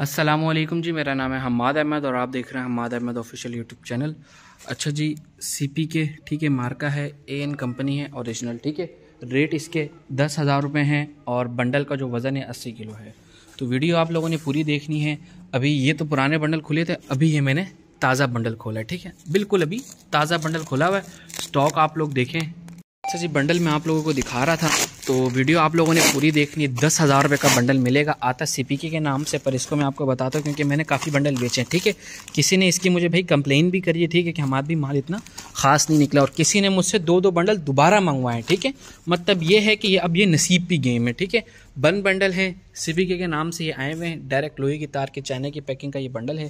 असलम जी मेरा नाम है हमाद अहमद और आप देख रहे हैं Hamad Ahmed official YouTube channel अच्छा जी सी पी के ठीक है मार्का है ए एन कंपनी है ओरिजिनल ठीक है रेट इसके दस हज़ार रुपये हैं और बंडल का जो वज़न है अस्सी किलो है तो वीडियो आप लोगों ने पूरी देखनी है अभी ये तो पुराने बंडल खुले थे अभी ये मैंने ताज़ा बंडल खोला है ठीक है बिल्कुल अभी ताज़ा बंडल खोला हुआ है स्टॉक आप लोग देखें अच्छा जी बंडल मैं आप लोगों को दिखा रहा था तो वीडियो आप लोगों ने पूरी देखनी दस हज़ार रुपये का बंडल मिलेगा आता सी के नाम से पर इसको मैं आपको बताता हूँ क्योंकि मैंने काफ़ी बंडल बेचे हैं ठीक है किसी ने इसकी मुझे भाई कंप्लेन भी करी है ठीक है कि हमारा भी माल इतना ख़ास नहीं निकला और किसी ने मुझसे दो दो बंडल दोबारा मंगवाए ठीक है मतलब ये है कि ये अब ये नसीब भी गेम है ठीक है बन बंडल है सी के नाम से ये आए हुए हैं डायरेक्ट लोहे की तार के चाइना की पैकिंग का ये बंडल है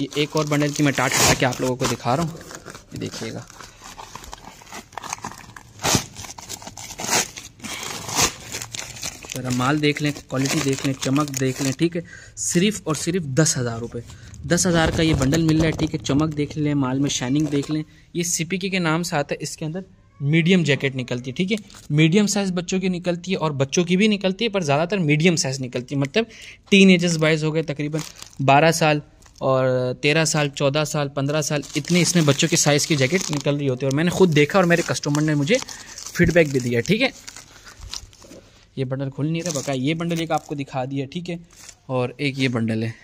ये एक और बंडल की मैं टाट हटा के आप लोगों को दिखा रहा हूँ देखिएगा जरा माल देख लें क्वालिटी देख लें चमक देख लें ठीक है सिर्फ और सिर्फ दस हज़ार रुपये दस हज़ार का ये बंडल मिल रहा है ठीक है चमक देख लें माल में शाइनिंग देख लें ये सी के नाम से आता है इसके अंदर मीडियम जैकेट निकलती है ठीक है मीडियम साइज़ बच्चों की निकलती है और बच्चों की भी निकलती है पर ज़्यादातर मीडियम साइज़ निकलती है मतलब टीन एजर्स बॉयज़ हो गए तकरीबन बारह साल और तेरह साल चौदह साल पंद्रह साल इतने इसमें बच्चों के साइज़ की जैकेट निकल रही होती है और मैंने खुद देखा और मेरे कस्टमर ने मुझे फीडबैक भी दिया ठीक है ये बंडल खुल नहीं रहा बका ये बंडल एक आपको दिखा दिया ठीक है और एक ये बंडल है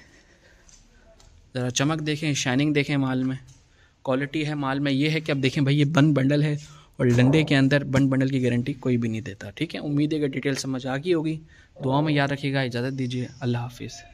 ज़रा चमक देखें शाइनिंग देखें माल में क्वालिटी है माल में ये है कि आप देखें भाई ये बन बंडल है और डंडे के अंदर बन बंडल की गारंटी कोई भी नहीं देता ठीक है उम्मीद है कि डिटेल समझ आ गई होगी दुआ में याद रखिएगा इजाज़त दीजिए अल्लाह हाफिज़